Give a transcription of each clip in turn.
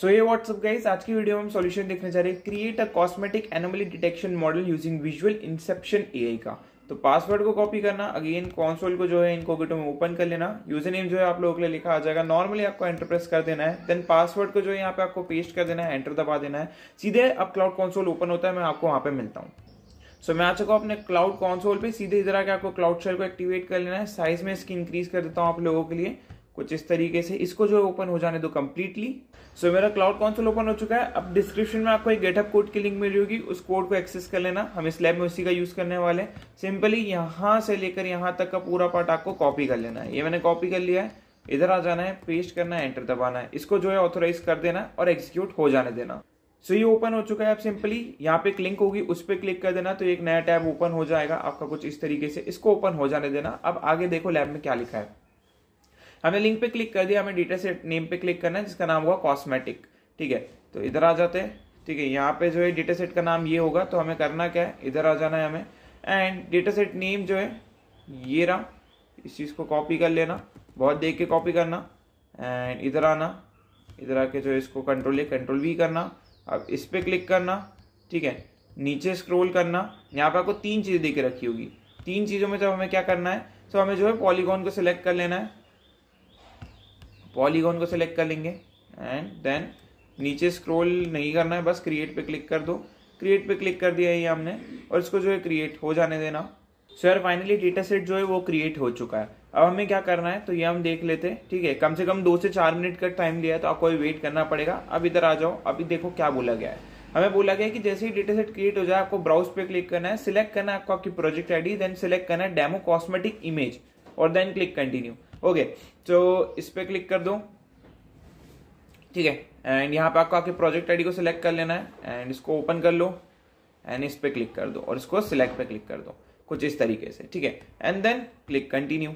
सो ये WhatsApp guys आज की वीडियो में हम सॉल्यूशन देखने जा रहे हैं create a cosmetic anomaly detection model using visual inspection AI का तो पासवर्ड को कॉपी करना अगेन कॉन्सोल को जो है इनकोगेटो में ओपन कर लेना यूजर नेम जो है आप लोगों के लिए लिखा आ जाएगा नॉर्मली आपको एंटर प्रेस कर देना है देन पासवर्ड को जो है यहाँ पे आपको पेस्ट कर देना है एंटर दबा देना है सीधे अब क्लाउड कॉन्सोल ओपन होता है मैं आपको वहाँ पे मिलता हूँ सो so, मैं आ चुका हूँ अपने क्लाउड कॉन्सोल पे सीधे इधर आके आपको क्लाउड शेल को एक्टिवेट कर लेना है साइज में इसकी इंक्रीज कर देता हूँ आप लोगों के लिए कुछ इस तरीके से इसको जो ओपन हो जाने दो कम्प्लीटली सो so, मेरा क्लाउड कॉन्सोल ओपन हो चुका है अब डिस्क्रिप्शन में आपको एक गेटअप कोड की लिंक मिल होगी उस कोड को एक्सेस कर लेना हम इस लैब में उसी का यूज करने वाले हैं सिंपली यहाँ से लेकर यहाँ तक का पूरा पार्ट आपको कॉपी कर लेना है ये मैंने कॉपी कर लिया है इधर आ जाना है पेस्ट करना है एंटर दबाना है इसको जो है ऑथोराइज कर देना और एग्जीक्यूट हो जाने देना सो so, ये ओपन हो चुका है आप सिंपली यहाँ पे एक लिंक होगी उस पर क्लिक कर देना तो एक नया टैब ओपन हो जाएगा आपका कुछ इस तरीके से इसको ओपन हो जाने देना अब आगे देखो लैब में क्या लिखा है हमने लिंक पे क्लिक कर दिया हमें डेटा सेट नेम पे क्लिक करना है जिसका नाम होगा कॉस्मेटिक ठीक है तो इधर आ जाते हैं ठीक है यहाँ पे जो है डेटा सेट का नाम ये होगा तो हमें करना क्या है इधर आ जाना है हमें एंड डेटा सेट नेम जो है ये रहा इस चीज़ को कॉपी कर लेना बहुत देख के कॉपी करना एंड इधर आना इधर आके जो है इसको कंट्रोल ए कंट्रोल वी करना अब इस पर क्लिक करना ठीक है नीचे स्क्रोल करना यहाँ पर आपको तीन चीज़ें दे के रखी होगी तीन चीज़ों में जब हमें क्या करना है तो हमें जो है पॉलीगॉन को सिलेक्ट कर लेना है पॉलीगॉन को सिलेक्ट कर लेंगे एंड देन नीचे स्क्रॉल नहीं करना है बस क्रिएट पे क्लिक कर दो क्रिएट पे क्लिक कर दिया है ये हमने और इसको जो है क्रिएट हो जाने देना सो यार फाइनली डेटा सेट जो है वो क्रिएट हो चुका है अब हमें क्या करना है तो ये हम देख लेते हैं ठीक है कम से कम दो से चार मिनट का टाइम लिया है तो आपको वेट करना पड़ेगा अब इधर आ जाओ अभी देखो क्या बोला गया है हमें बोला गया कि जैसे ही डेटा सेट क्रिएट हो जाए आपको ब्राउज पे क्लिक करना है सिलेक्ट करना है आपको आपकी प्रोजेक्ट आईडी देन सिलेक्ट करना है डेमो कॉस्मेटिक इमेज और देन क्लिक कंटिन्यू ओके तो इस पर क्लिक कर दो ठीक है एंड यहाँ पे आपको आपके प्रोजेक्ट आईडी को सिलेक्ट कर लेना है एंड इसको ओपन कर लो एंड इस पर क्लिक कर दो और इसको सिलेक्ट पे क्लिक कर दो कुछ इस तरीके से ठीक है एंड देन क्लिक कंटिन्यू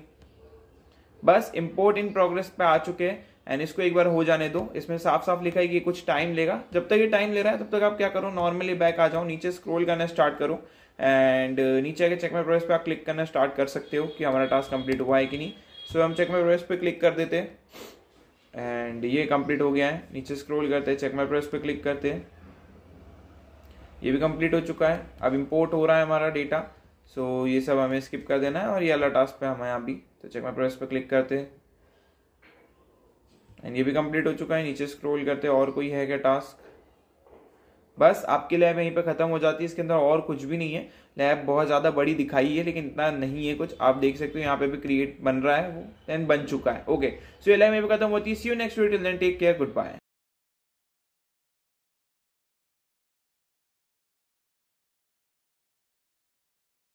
बस इम्पोर्ट इन प्रोग्रेस पे आ चुके हैं एंड इसको एक बार हो जाने दो इसमें साफ साफ लिखा है कि कुछ टाइम लेगा जब तक ये टाइम ले रहा है तब तक आप क्या करो नॉर्मली बैक आ जाओ नीचे स्क्रोल करना स्टार्ट करो एंड नीचे आगे चेकमेट प्रोग्रेस पे आप क्लिक करना स्टार्ट कर सकते हो कि हमारा टास्क कंप्लीट हुआ है कि नहीं हम चेक माई प्रोग्रेस पे क्लिक कर देते हैं एंड ये कंप्लीट हो गया है नीचे स्क्रॉल करते हैं चेक माई प्रोग्रेस पे क्लिक करते हैं ये भी कंप्लीट हो चुका है अब इम्पोर्ट हो रहा है हमारा डेटा सो so, ये सब हमें स्किप कर देना है और ये अला टास्क पे हम हैं अभी तो चेक माई प्रोग्रेस पे क्लिक करते हैं एंड ये भी कंप्लीट हो चुका है नीचे स्क्रॉल करते हैं और कोई है क्या टास्क बस आपकी लैब यहीं पे ख़त्म हो जाती है इसके अंदर और कुछ भी नहीं है लैब बहुत ज़्यादा बड़ी दिखाई है लेकिन इतना नहीं है कुछ आप देख सकते हो यहाँ पे भी क्रिएट बन रहा है वो देन बन चुका है ओके सो ये लैब यहीं पे खत्म होती है see you next video take care good bye